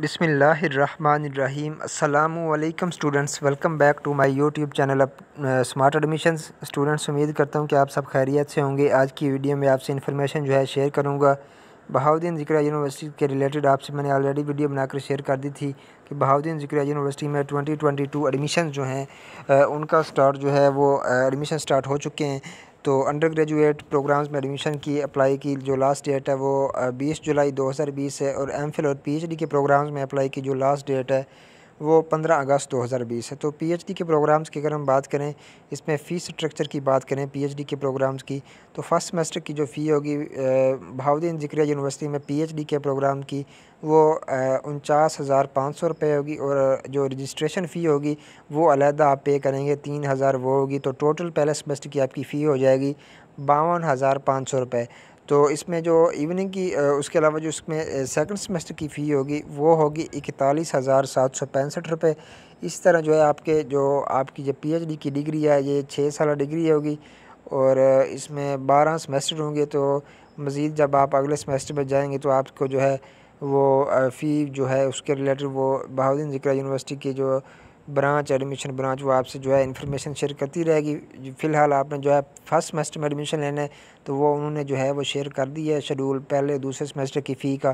बिसमीम् अल्लाम students welcome back to my YouTube channel अब smart admission students उम्मीद करता हूँ कि आप सब खैरियत से होंगे आज की वीडियो में आपसे इन्फॉर्मेशन जो है शेयर करूँगा बहाउद्दीन जिक्रा यूनिवर्सिटी के रिलेटेड आपसे मैंने ऑलरेडी वीडियो बनाकर शेयर कर दी थी कि बहाउद्दीन जिक्रा यूनिवर्सिटी में 2022 एडमिशन जो हैं उनका स्टार्ट जो है वो एडमिशन स्टार्ट हो चुके हैं तो अंडर ग्रेजुएट प्रोग्राम्स में एडमिशन की अप्लाई की जो लास्ट डेट है वो 20 जुलाई 2020 है और एम और पीएचडी के प्रोग्राम्स में अप्लाई की जो लास्ट डेट है वो 15 अगस्त 2020 है तो पीएचडी के प्रोग्राम्स की अगर हम बात करें इसमें फ़ीस स्ट्रक्चर की बात करें पीएचडी के प्रोग्राम्स की तो फर्स्ट सेमेस्टर की जो फ़ी होगी भाउद्दीन जिक्रिया यूनिवर्सिटी में पीएचडी के प्रोग्राम की वो उनचास हज़ार पाँच सौ रुपये होगी और जो रजिस्ट्रेशन फ़ी होगी वो अलहदा आप पे करेंगे तीन हज़ार वो होगी तो टोटल पहले सेमेस्टर की आपकी फ़ी हो जाएगी बावन हज़ार पाँच सौ रुपये तो इसमें जो इवनिंग की उसके अलावा जो इसमें सेकंड सेमेस्टर की फ़ी होगी वो होगी इकतालीस हज़ार सात सौ पैंसठ रुपये इस तरह जो है आपके जो आपकी जो पीएचडी की डिग्री है ये छः साल डिग्री होगी और इसमें बारह सेमेस्टर होंगे तो मज़ीद जब आप अगले सेमेस्टर में जाएंगे तो आपको जो है वो फ़ी जो है उसके रिलेटेड वो बहाउद्दीन जिक्रा यूनिवर्सिटी की जो ब्रांच एडमिशन ब्रांच वो आपसे जो है इन्फॉर्मेशन शेयर करती रहेगी फ़िलहाल आपने जो है फर्स्ट सेमेस्टर में एडमिशन लेना है तो वो उन्होंने जो है वो शेयर कर दी है शेड्यूल पहले दूसरे सेमेस्टर की फ़ी का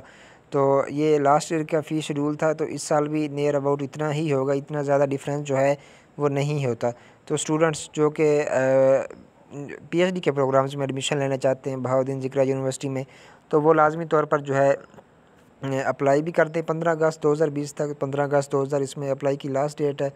तो ये लास्ट ईयर का फ़ी शेड्यूल था तो इस साल भी नियर अबाउट इतना ही होगा इतना ज़्यादा डिफरेंस जो है वो नहीं होता तो स्टूडेंट्स जो कि डी के प्रोग्राम्स में एडमिशन लेना चाहते हैं बहाउद्दीन जिक्रा यूनिवर्सिटी में तो वो लाजमी तौर पर जो है अप्लाई भी करते हैं पंद्रह अगस्त 2020 तक पंद्रह अगस्त हज़ार इसमें अप्लाई की लास्ट डेट है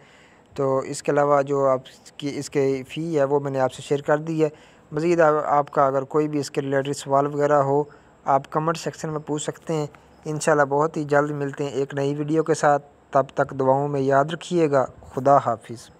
तो इसके अलावा जो आपकी इसके फ़ी है वो मैंने आपसे शेयर कर दी है मज़ीद आप, आपका अगर कोई भी इसके रिलेटेड सवाल वगैरह हो आप कमेंट सेक्शन में पूछ सकते हैं इन बहुत ही जल्द मिलते हैं एक नई वीडियो के साथ तब तक दुआओं में याद रखिएगा खुदा हाफिज़